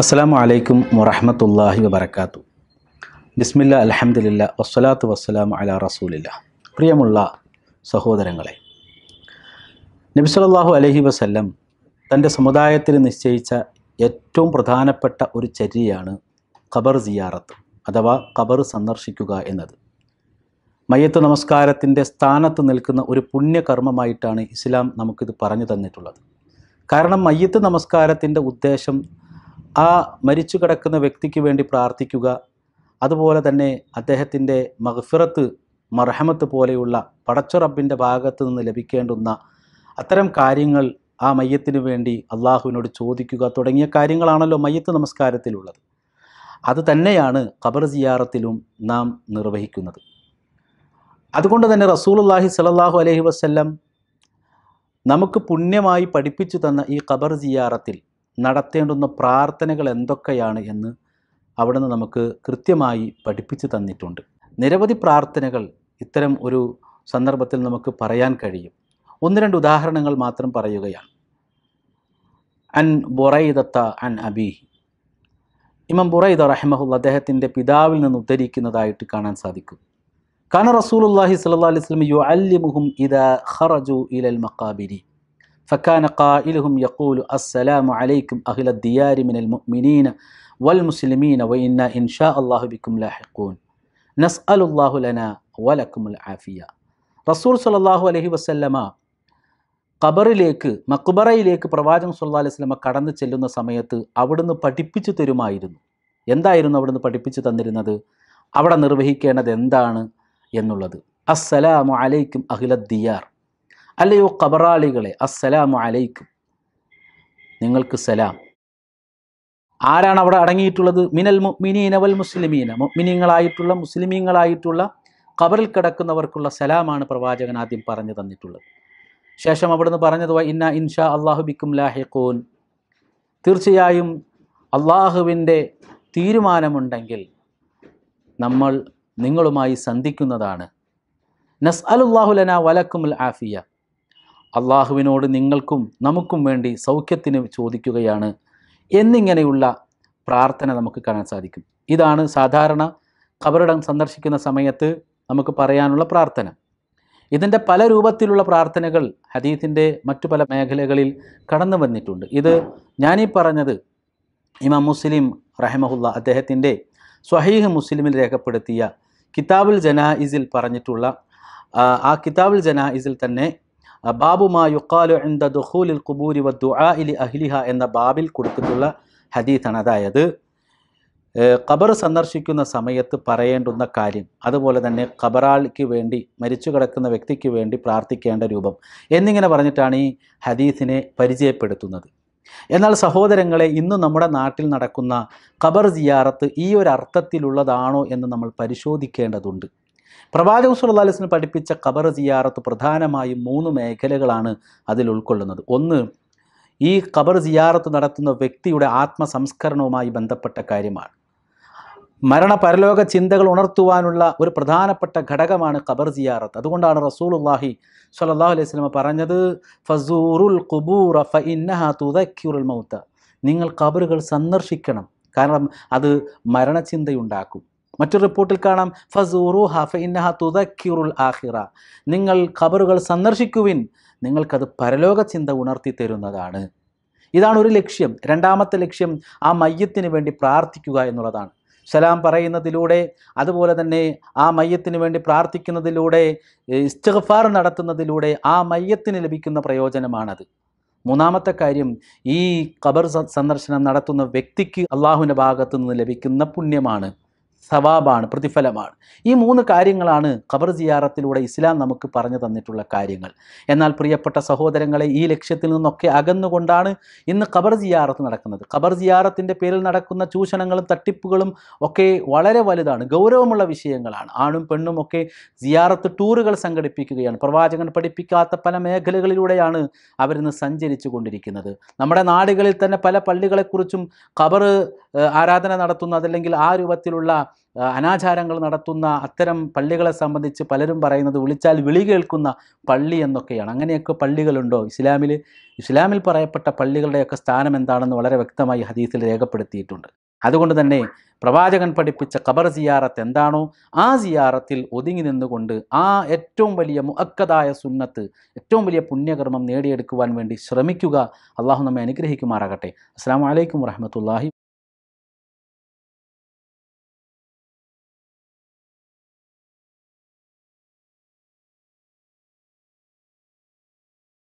അസ്സാം വലൈക്കും വറഹമത്തല്ലാഹി വബർക്കാത്തു ബിസ്മില്ല അലഹമുല്ല വസ്സലാത്തു വസ്സലാം അല റസൂലില്ല പ്രിയമുള്ള സഹോദരങ്ങളെ നബിസ്വല്ലാഹു അലഹി വസ്ല്ലം തൻ്റെ സമുദായത്തിൽ നിശ്ചയിച്ച ഏറ്റവും പ്രധാനപ്പെട്ട ഒരു ചര്യയാണ് ഖബർ സിയാറത്ത് അഥവാ ഖബർ സന്ദർശിക്കുക എന്നത് മയ്യത്ത് നമസ്കാരത്തിൻ്റെ സ്ഥാനത്ത് നിൽക്കുന്ന ഒരു പുണ്യകർമ്മമായിട്ടാണ് ഇസ്ലാം നമുക്കിത് പറഞ്ഞു തന്നിട്ടുള്ളത് കാരണം മയ്യത്ത് നമസ്കാരത്തിൻ്റെ ഉദ്ദേശം ആ മരിച്ചു കിടക്കുന്ന വ്യക്തിക്ക് വേണ്ടി പ്രാർത്ഥിക്കുക അതുപോലെ തന്നെ അദ്ദേഹത്തിൻ്റെ മഹഫിറത്ത് മർഹമത്ത് പോലെയുള്ള പടച്ചുറബിൻ്റെ ഭാഗത്തു നിന്ന് ലഭിക്കേണ്ടുന്ന അത്തരം കാര്യങ്ങൾ ആ മയ്യത്തിന് വേണ്ടി അള്ളാഹുവിനോട് ചോദിക്കുക തുടങ്ങിയ കാര്യങ്ങളാണല്ലോ മയ്യത്ത് നമസ്കാരത്തിലുള്ളത് അത് തന്നെയാണ് ഖബർ സിയാറത്തിലും നാം നിർവഹിക്കുന്നത് അതുകൊണ്ട് തന്നെ റസൂലുല്ലാഹി സലല്ലാഹു അലഹി വസ്ല്ലം നമുക്ക് പുണ്യമായി പഠിപ്പിച്ചു തന്ന ഈ ഖബർ സിയാറത്തിൽ നടത്തേണ്ടുന്ന പ്രാർത്ഥനകൾ എന്തൊക്കെയാണ് എന്ന് അവിടുന്ന് നമുക്ക് കൃത്യമായി പഠിപ്പിച്ചു തന്നിട്ടുണ്ട് നിരവധി പ്രാർത്ഥനകൾ ഇത്തരം ഒരു സന്ദർഭത്തിൽ നമുക്ക് പറയാൻ കഴിയും ഒന്ന് രണ്ട് ഉദാഹരണങ്ങൾ മാത്രം പറയുകയാണ് അൻ ബൊറൈദത്ത അൻ അബീഹി ഇമാം ബുറൈദ റഹ്മഹുൽ അദ്ദേഹത്തിൻ്റെ പിതാവിൽ നിന്ന് ഉദ്ധരിക്കുന്നതായിട്ട് കാണാൻ സാധിക്കും റസൂൽ റസൂലുല്ലാഹി സല്ലാ അലൈഹി സ്വലം യു അല്ലിമുഹും ഇദ ഖറജു ഇലൽ മക്കാബിരി ഫക്കാന ഖായിലുഹും യഖൂലു അസ്സലാമു അലൈക്കും അഖില ദിയാരി മിനൽ മുഅ്മിനീന വൽ മുസ്ലിമീന വ ഇന്ന ഇൻഷാ അല്ലാഹു ബിക്കും ലാഹിഖൂൻ നസ്അലുല്ലാഹു ലന വലക്കുമുൽ ആഫിയ റസൂൽ സല്ലല്ലാഹു അലൈഹി വസല്ലമ ഖബറിലേക്ക് മക്ബറയിലേക്ക് പ്രവാചകൻ സല്ലല്ലാഹു അലൈഹി വസല്ലമ കടന്നു ചെല്ലുന്ന സമയത്ത് അവിടുന്ന് പഠിപ്പിച്ചു തരുമായിരുന്നു എന്തായിരുന്നു അവിടുന്ന് പഠിപ്പിച്ചു തന്നിരുന്നത് അവിടെ നിർവഹിക്കേണ്ടത് എന്താണ് എന്നുള്ളത് അസ്സലാമു അലൈക്കും അഖില ദിയാർ അല്ലയോ കബറാളികളെ അസ്സലാമു അലൈക്കും നിങ്ങൾക്ക് സലാം ആരാണ് അവിടെ അടങ്ങിയിട്ടുള്ളത് മിനൽ മുഅ്മിനീന വൽ മുസ്ലിമീന മിനിങ്ങളായിട്ടുള്ള മുസ്ലിമീങ്ങളായിട്ടുള്ള കബറിൽ കിടക്കുന്നവർക്കുള്ള സലാമാണ് പ്രവാചകൻ ആദ്യം പറഞ്ഞു തന്നിട്ടുള്ളത് ശേഷം അവിടുന്ന് പറഞ്ഞത് ഇന്ന ഇൻഷാ അള്ളാഹു ബിക്കും ലാഹിഖൂൻ തീർച്ചയായും അള്ളാഹുവിൻ്റെ തീരുമാനമുണ്ടെങ്കിൽ നമ്മൾ നിങ്ങളുമായി സന്ധിക്കുന്നതാണ് നസ് അലുല്ലാഹുലന വലക്കുമുൽ ആഫിയ അള്ളാഹുവിനോട് നിങ്ങൾക്കും നമുക്കും വേണ്ടി സൗഖ്യത്തിന് ചോദിക്കുകയാണ് എന്നിങ്ങനെയുള്ള പ്രാർത്ഥന നമുക്ക് കാണാൻ സാധിക്കും ഇതാണ് സാധാരണ കബറിടം സന്ദർശിക്കുന്ന സമയത്ത് നമുക്ക് പറയാനുള്ള പ്രാർത്ഥന ഇതിൻ്റെ പല രൂപത്തിലുള്ള പ്രാർത്ഥനകൾ ഹദീത്തിൻ്റെ മറ്റു പല മേഖലകളിൽ കടന്നു വന്നിട്ടുണ്ട് ഇത് ഞാനീ പറഞ്ഞത് ഇമാം മുസ്ലിം റഹമഹുല്ല അദ്ദേഹത്തിൻ്റെ സ്വഹീഹ് മുസ്ലിമിൽ രേഖപ്പെടുത്തിയ കിതാബുൽ ജനാഇസിൽ പറഞ്ഞിട്ടുള്ള ആ കിതാബുൽ ജനാഇസിൽ തന്നെ ബാബുമാ യുക്കാലു എന്ത ദുഹൂലിൽ കുബൂരി വ ദുആ ഇലി അഹ്ലിഹ എന്ന ബാബിൽ കൊടുത്തിട്ടുള്ള ഹദീത്താണ് അതായത് ഖബർ സന്ദർശിക്കുന്ന സമയത്ത് പറയേണ്ടുന്ന കാര്യം അതുപോലെ തന്നെ ഖബറാൾക്ക് വേണ്ടി മരിച്ചു കിടക്കുന്ന വ്യക്തിക്ക് വേണ്ടി പ്രാർത്ഥിക്കേണ്ട രൂപം എന്നിങ്ങനെ പറഞ്ഞിട്ടാണ് ഈ ഹദീസിനെ പരിചയപ്പെടുത്തുന്നത് എന്നാൽ സഹോദരങ്ങളെ ഇന്ന് നമ്മുടെ നാട്ടിൽ നടക്കുന്ന ഖബർ സിയാറത്ത് ഈ ഒരു അർത്ഥത്തിലുള്ളതാണോ എന്ന് നമ്മൾ പരിശോധിക്കേണ്ടതുണ്ട് പ്രവാചക സുല്ലാസ്ലിന് പഠിപ്പിച്ച ഖബർ സിയാറത്ത് പ്രധാനമായും മൂന്ന് മേഖലകളാണ് അതിൽ ഉൾക്കൊള്ളുന്നത് ഒന്ന് ഈ ഖബർ സിയാറത്ത് നടത്തുന്ന വ്യക്തിയുടെ ആത്മസംസ്കരണവുമായി ബന്ധപ്പെട്ട കാര്യമാണ് മരണ പരലോക ചിന്തകൾ ഉണർത്തുവാനുള്ള ഒരു പ്രധാനപ്പെട്ട ഘടകമാണ് ഖബർ സിയാറത്ത് അതുകൊണ്ടാണ് ഉള്ളാഹി സ്വല്ലല്ലാഹു അലൈഹി സ്വലമ പറഞ്ഞത് ഫസൂറുൽ ഖുബൂറ ഫ ഇന്നഹ തുദക്യുറുൽ മൗത്ത നിങ്ങൾ ഖബറുകൾ സന്ദർശിക്കണം കാരണം അത് മരണചിന്തയുണ്ടാക്കും മറ്റൊരു റിപ്പോർട്ടിൽ കാണാം ഫസൂറു ഹഫ ഇന്നഹ തുദക്കിറുൽ ആഹിറ നിങ്ങൾ ഖബറുകൾ സന്ദർശിക്കുവിൻ നിങ്ങൾക്കത് പരലോക ചിന്ത ഉണർത്തി തരുന്നതാണ് ഇതാണ് ഒരു ലക്ഷ്യം രണ്ടാമത്തെ ലക്ഷ്യം ആ മയ്യത്തിന് വേണ്ടി പ്രാർത്ഥിക്കുക എന്നുള്ളതാണ് സലാം പറയുന്നതിലൂടെ അതുപോലെ തന്നെ ആ മയ്യത്തിന് വേണ്ടി പ്രാർത്ഥിക്കുന്നതിലൂടെ ഇസ്തഫാർ നടത്തുന്നതിലൂടെ ആ മയ്യത്തിന് ലഭിക്കുന്ന പ്രയോജനമാണത് മൂന്നാമത്തെ കാര്യം ഈ ഖബർ സന്ദർശനം നടത്തുന്ന വ്യക്തിക്ക് അള്ളാഹുവിൻ്റെ ഭാഗത്തു നിന്ന് ലഭിക്കുന്ന പുണ്യമാണ് സവാബാണ് പ്രതിഫലമാണ് ഈ മൂന്ന് കാര്യങ്ങളാണ് ഖബർ സിയാറത്തിലൂടെ ഇസ്ലാം നമുക്ക് പറഞ്ഞു തന്നിട്ടുള്ള കാര്യങ്ങൾ എന്നാൽ പ്രിയപ്പെട്ട സഹോദരങ്ങളെ ഈ ലക്ഷ്യത്തിൽ നിന്നൊക്കെ അകന്നുകൊണ്ടാണ് ഇന്ന് ഖബർ സിയാറത്ത് നടക്കുന്നത് ഖബർ ജിയാറത്തിൻ്റെ പേരിൽ നടക്കുന്ന ചൂഷണങ്ങളും തട്ടിപ്പുകളും ഒക്കെ വളരെ വലുതാണ് ഗൗരവമുള്ള വിഷയങ്ങളാണ് ആണും പെണ്ണും ഒക്കെ സിയാറത്ത് ടൂറുകൾ സംഘടിപ്പിക്കുകയാണ് പ്രവാചകൻ പഠിപ്പിക്കാത്ത പല മേഖലകളിലൂടെയാണ് അവരിന്ന് സഞ്ചരിച്ചു കൊണ്ടിരിക്കുന്നത് നമ്മുടെ നാടുകളിൽ തന്നെ പല പള്ളികളെക്കുറിച്ചും ഖബർ ആരാധന നടത്തുന്ന അതല്ലെങ്കിൽ ആ രൂപത്തിലുള്ള അനാചാരങ്ങൾ നടത്തുന്ന അത്തരം പള്ളികളെ സംബന്ധിച്ച് പലരും പറയുന്നത് വിളിച്ചാൽ വിളി കേൾക്കുന്ന പള്ളി എന്നൊക്കെയാണ് അങ്ങനെയൊക്കെ പള്ളികളുണ്ടോ ഇസ്ലാമിൽ ഇസ്ലാമിൽ പറയപ്പെട്ട പള്ളികളുടെയൊക്കെ സ്ഥാനം എന്താണെന്ന് വളരെ വ്യക്തമായി ഹദീസിൽ രേഖപ്പെടുത്തിയിട്ടുണ്ട് അതുകൊണ്ട് തന്നെ പ്രവാചകൻ പഠിപ്പിച്ച ഖബർ സിയാറത്ത് എന്താണോ ആ സിയാറത്തിൽ ഒതുങ്ങി നിന്നുകൊണ്ട് ആ ഏറ്റവും വലിയ മുഅക്കതായ സുന്നത്ത് ഏറ്റവും വലിയ പുണ്യകർമ്മം നേടിയെടുക്കുവാൻ വേണ്ടി ശ്രമിക്കുക അള്ളാഹു നമ്മെ അനുഗ്രഹിക്കുമാറാകട്ടെ അസ്സാം വലൈക്കും വറഹമത്തല്ലാഹി